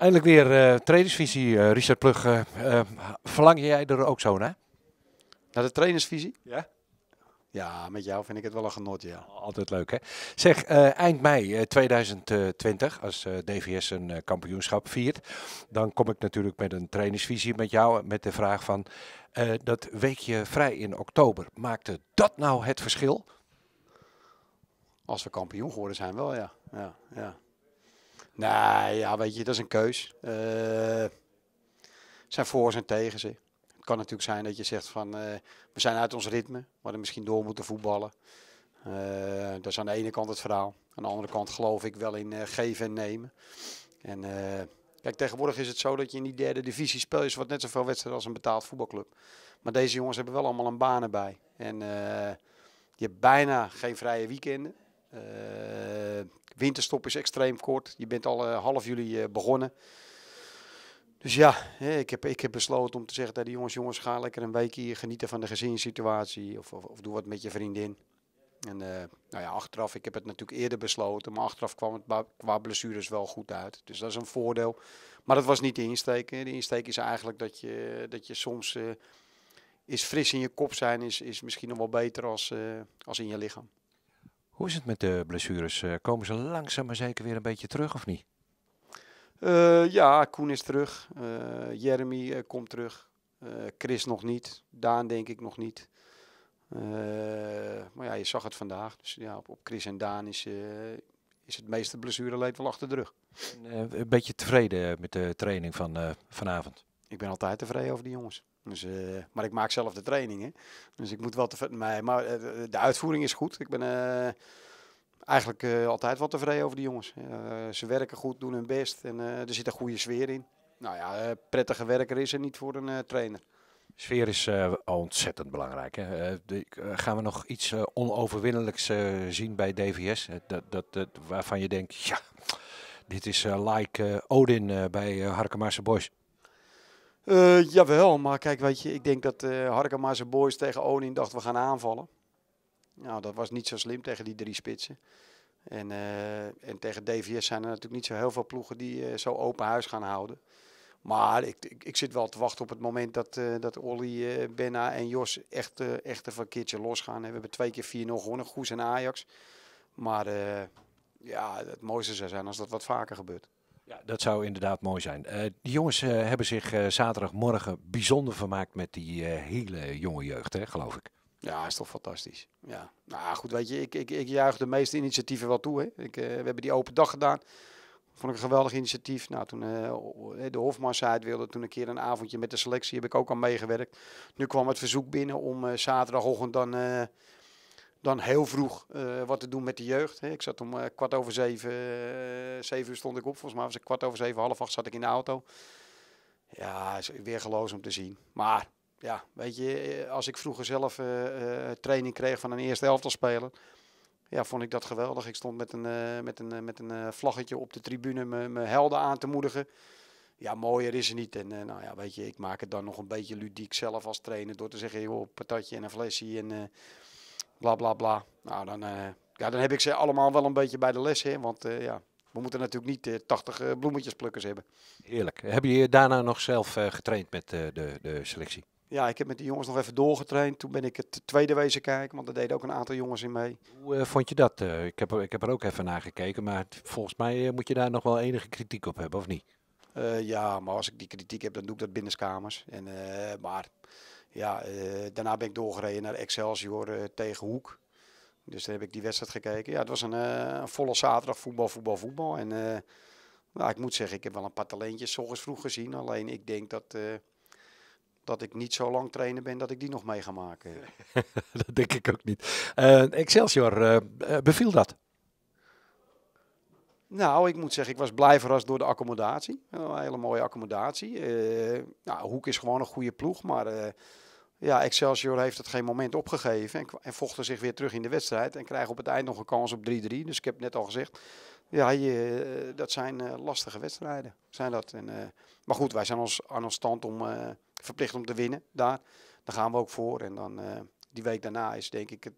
Eindelijk weer uh, trainersvisie, uh, Richard Plug. Eh, verlang jij er ook zo naar? Naar de trainersvisie? Ja. Ja, met jou vind ik het wel een genot, ja. Altijd leuk, hè? Zeg, eind mei 2020, als DVS een kampioenschap viert, dan kom ik natuurlijk met een trainersvisie met jou met de vraag van, dat weekje vrij in oktober, maakte dat nou het verschil? Als we kampioen geworden zijn wel, ja. ja, ja. Nee, ja, weet je, dat is een keus. Uh, zijn voor's en tegen ze. Het kan natuurlijk zijn dat je zegt van, eh, we zijn uit ons ritme. We hadden misschien door moeten voetballen. Eh, dat is aan de ene kant het verhaal. Aan de andere kant geloof ik wel in geven en nemen. En kijk, tegenwoordig is het zo dat je in die derde divisie speelt. wat net zoveel wedstrijden als een betaald voetbalclub. Maar deze jongens hebben wel allemaal een baan erbij. En je hebt bijna geen vrije weekenden. Eh, winterstop is extreem kort. Je bent al eh, half juli eh, begonnen. Dus ja, ik heb, ik heb besloten om te zeggen dat die jongens, jongens, ga lekker een week hier genieten van de gezinssituatie. Of, of, doe wat met je vriendin. En nou ja, achteraf, ik heb het natuurlijk eerder besloten, maar achteraf kwam het qua blessures wel goed uit. Dus dat is een voordeel. Maar dat was niet de insteek. De insteek is eigenlijk dat je, dat je soms is fris in je kop zijn, is, is misschien nog wel beter als, als in je lichaam. Hoe is het met de blessures? Eh, komen ze langzaam maar zeker weer een beetje terug of niet? Eh, ja, Koen is terug. Eh, Jeremy komt terug. Chris nog niet. Daan denk ik nog niet. maar ja, je zag het vandaag. Dus ja, op, Chris en Daan is, is het meeste blessureleed wel achter de rug. een beetje tevreden met de training van vanavond? Ik ben altijd tevreden over die jongens. Dus, eh, maar ik maak zelf de trainingen. Dus ik moet wel tevreden. Maar eh, de uitvoering is goed. Ik ben eh, eigenlijk altijd wel tevreden over die jongens. ze werken goed, doen hun best. En er zit een goede sfeer in. Nou ja, prettige werker is er niet voor een trainer. Sfeer is ontzettend belangrijk. Hè? gaan we nog iets onoverwinnelijks zien bij DVS? Dat, dat, dat, waarvan je denkt, ja, dit is like Odin bij Harkemaarse Boys. Uh, jawel, maar kijk, weet je, ik denk dat uh, eh, Harkema zijn boys tegen Onin dachten we gaan aanvallen. Nou, dat was niet zo slim tegen die drie spitsen. En, eh, en tegen DVS zijn er natuurlijk niet zo heel veel ploegen die zo open huis gaan houden. Maar ik, ik, zit wel te wachten op het moment dat, dat Olly, Benna en Jos echt, echt even een keertje losgaan. We hebben twee keer 4-0 gewonnen, Goes en Ajax. Maar ja, het mooiste zou zijn als dat wat vaker gebeurt. Ja, dat zou inderdaad mooi zijn. Eh, die jongens eh, hebben zich eh, zaterdagmorgen bijzonder vermaakt met die hele jonge jeugd, hè, geloof ik. Ja, is toch fantastisch. Ja. Nou goed, weet je, ik, ik, ik juich de meeste initiatieven wel toe. Hè. Ik, we hebben die open dag gedaan. Vond ik een geweldig initiatief. Nou, toen de Hofmans wilde, toen een keer een avondje met de selectie heb ik ook aan meegewerkt. Nu kwam het verzoek binnen om zaterdagochtend dan dan heel vroeg eh, wat te doen met de jeugd. ik zat om eh, kwart over zeven, eh, zeven uur stond ik op. Volgens mij was ik kwart over zeven, half acht zat ik in de auto. Ja, is weer geloos om te zien. Maar ja, weet je, als ik vroeger zelf training kreeg van een eerste elftal ja, vond ik dat geweldig. Ik stond met een, met een, met een vlaggetje op de tribune mijn helden aan te moedigen. Ja, mooier is er niet. En nou ja, weet je, ik maak het dan nog een beetje ludiek zelf als trainer door te zeggen, joh, patatje en een flesje en bla bla bla. Nou, dan, eh, ja, dan heb ik ze allemaal wel een beetje bij de les, hè, want eh, ja, we moeten natuurlijk niet 80 eh, bloemetjesplukkers hebben. Heerlijk. Heb je daarna nog zelf getraind met de, de selectie? Ja, ik heb met die jongens nog even doorgetraind. Toen ben ik het tweede wezen kijken, want daar deden ook een aantal jongens in mee. Hoe vond je dat? ik, heb, ik heb er ook even naar gekeken, maar volgens mij moet je daar nog wel enige kritiek op hebben, of niet? ja, maar als ik die kritiek heb, dan doe ik dat binnenskamers. En, maar ja, eh, daarna ben ik doorgereden naar Excelsior eh, tegen Hoek. Dus daar heb ik die wedstrijd gekeken. Ja, het was een, eh, een volle zaterdag voetbal, voetbal, voetbal. En nou, ik moet zeggen, ik heb wel een paar talentjes ochtends vroeg gezien. Alleen ik denk dat dat ik niet zo lang trainer ben dat ik die nog mee ga maken. dat denk ik ook niet. Excelsior, beviel dat? Nou, ik moet zeggen, ik was blij verrast door de accommodatie. Een hele mooie accommodatie. Eh, nou, Hoek is gewoon een goede ploeg, maar eh, ja, Excelsior heeft het geen moment opgegeven. En, en, vochten zich weer terug in de wedstrijd en krijgen op het eind nog een kans op 3-3. Dus ik heb net al gezegd, ja, eh, dat zijn lastige wedstrijden. Zijn dat. En, maar goed, wij zijn ons, aan ons stand om, verplicht om te winnen daar. Daar gaan we ook voor. En dan die week daarna is denk ik het,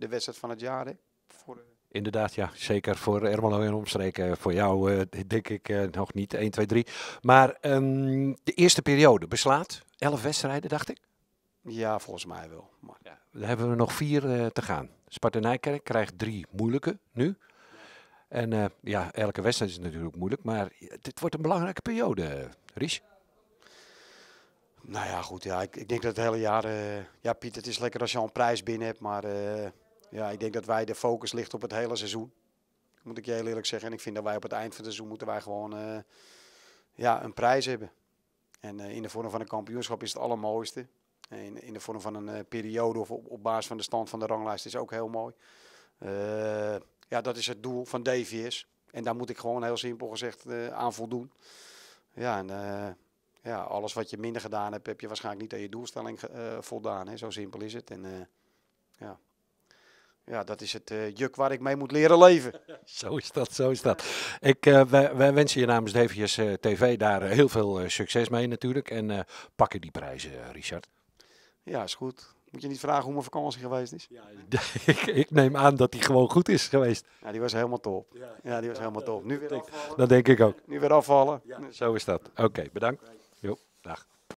de wedstrijd van het jaar voor Inderdaad, ja. Zeker voor Ermelo en omstreken. Eh, voor jou eh, denk ik eh, nog niet 1, 2, 3. Maar ehm, de eerste periode beslaat 11 wedstrijden, dacht ik? Ja, volgens mij wel. Maar... Ja, dan hebben we nog vier te gaan. Sparta Nijkerk krijgt drie moeilijke nu. En ja, elke wedstrijd is natuurlijk moeilijk. Maar dit wordt een belangrijke periode, Ries. Nou ja, goed. Ja, ik, ik denk dat het hele jaar... ja, Piet, het is lekker als je al een prijs binnen hebt, maar... Ja, ik denk dat wij de focus ligt op het hele seizoen. Moet ik je heel eerlijk zeggen. En ik vind dat wij op het eind van het seizoen moeten wij gewoon eh, ja, een prijs hebben. En eh, in de vorm van een kampioenschap is het allermooiste. In, in de vorm van een eh, periode of op, basis van de stand van de ranglijst is ook heel mooi. ja, dat is het doel van DVS. En daar moet ik gewoon heel simpel gezegd aan voldoen. Ja, en ja, alles wat je minder gedaan hebt, heb je waarschijnlijk niet aan je doelstelling voldaan. Hè? Zo simpel is het. En ja, ja, dat is het eh, juk waar ik mee moet leren leven. Zo is dat, zo is dat. Ik, uh, eh, wij, wij, wensen je namens DVS eh, TV daar heel veel succes mee natuurlijk. En pakken die prijzen, Richard. Ja, is goed. Moet je niet vragen hoe mijn vakantie geweest is? Ja, ik, ik, neem aan dat die gewoon goed is geweest. Ja, die was helemaal top. Ja, die was helemaal top. Nu weer afvallen. Dat denk ik ook. Nu weer afvallen. Zo is dat. Oké, bedankt. Jo, dag.